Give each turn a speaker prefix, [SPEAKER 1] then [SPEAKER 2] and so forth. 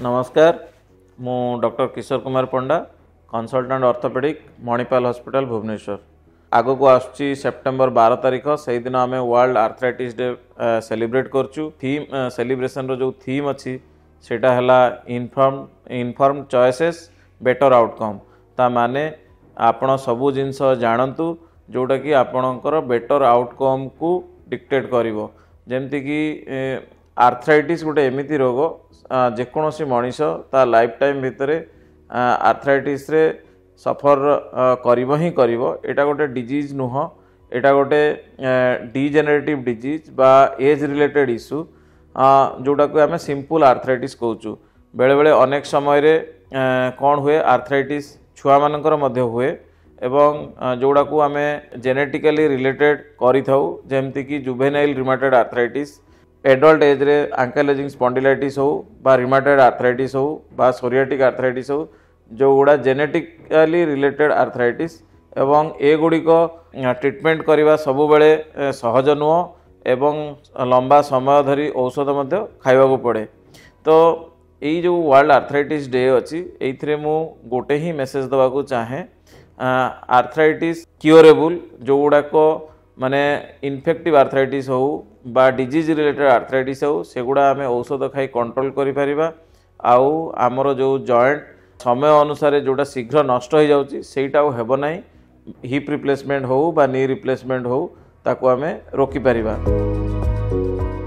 [SPEAKER 1] ନମସ୍କାର ମୁଁ doctor Kishore Kumar Panda consultant orthopaedic Manipal hospital Bhubaneswar ଆଗକୁ ଆସୁଛି ସେପ୍ଟେମ୍ବର ବାର ତାରିଖ ସେହିଦିନ ଆମେ ୱାର୍ଲଡ ଆର୍ଥରାଇଟିସ୍ ଡେ ସେଲିବ୍ରେଟ କରୁଛୁ ଥିମ୍ ସେଲିବ୍ରେସନର ଯେଉଁ ଥିମ୍ ଅଛି ସେଇଟା ହେଲା inform inform choices better outcome ତା ମାନେ ଆପଣ ସବୁ ଜିନିଷ ଜାଣନ୍ତୁ ଯେଉଁଟାକି ଆପଣଙ୍କର ବେଟର ଆଉଟକମ୍କୁ ଡିକ୍ଟେଟ୍ କରିବ ଯେମିତିକି ଆର୍ଥ୍ରାଇଟିସ୍ ଗୋଟେ ଏମିତି ରୋଗ ଯେକୌଣସି ମଣିଷ ତା ଲାଇଫ୍ ଟାଇମ୍ ଭିତରେ ଆର୍ଥ୍ରାଇଟିସ୍ରେ ସଫର କରିବ ହିଁ କରିବ ଏଇଟା ଗୋଟେ ଡିଜିଜ୍ ନୁହଁ ଏଇଟା ଗୋଟେ ଡିଜେନେରେଟିଭ୍ ଡିଜିଜ୍ ବା ଏଜ୍ ରିଲେଟେଡ଼୍ ଇସ୍ୟୁ ଯେଉଁଟାକୁ ଆମେ ସିମ୍ପୁଲ୍ ଆର୍ଥ୍ରାଇଟିସ୍ କହୁଛୁ ବେଳେବେଳେ ଅନେକ ସମୟରେ କ'ଣ ହୁଏ ଆର୍ଥ୍ରାଇଟିସ୍ ଛୁଆମାନଙ୍କର ମଧ୍ୟ ହୁଏ ଏବଂ ଯେଉଁଟାକୁ ଆମେ ଜେନେଟିକାଲି ରିଲେଟେଡ଼୍ କରିଥାଉ ଯେମିତିକି ଜୁଭେନାଇଲ୍ ରିମାଟେଡ଼୍ ଆର୍ଥ୍ରାଇଟିସ୍ एडल्ट एज्रे आंकेलेजिंग स्पॉन्डिलाइटिस हो बा रिमाटेड आर्थराइटिस हो बा सोरियाटिक आर्थराइटिस हो जो गुड़ा जेनेटिकाली रिलेटेड आर्थराइटिस एवं एगुड़िक ट्रिटमेंट करवा सबुबले सहज नुह एवं लंबा समय धरी औषध मध्य पड़े तो यही जो वर्ल्ड आर्थराइटिस डे अच्छी ये मुझे गोटे ही मेसेज देवाक चाहे आर्थराइटिस क्योरेबुल जो गुड़ाक ମାନେ ଇନଫେକ୍ଟିଭ୍ ଆର୍ଥରାଇଟିସ୍ ହଉ ବା ଡିଜିଜ୍ ରିଲେଟେଡ଼୍ ଆର୍ଥରାଇଟିସ୍ ହଉ ସେଗୁଡ଼ା ଆମେ ଔଷଧ ଖାଇ କଣ୍ଟ୍ରୋଲ୍ କରିପାରିବା ଆଉ ଆମର ଯେଉଁ ଜଏଣ୍ଟ ସମୟ ଅନୁସାରେ ଯେଉଁଟା ଶୀଘ୍ର ନଷ୍ଟ ହୋଇଯାଉଛି ସେଇଟା ଆଉ ହେବ ନାହିଁ ହିପ୍ ରିପ୍ଲେସମେଣ୍ଟ ହଉ ବା ନି ରିପ୍ଲେସମେଣ୍ଟ ହଉ ତାକୁ ଆମେ ରୋକିପାରିବା Thank you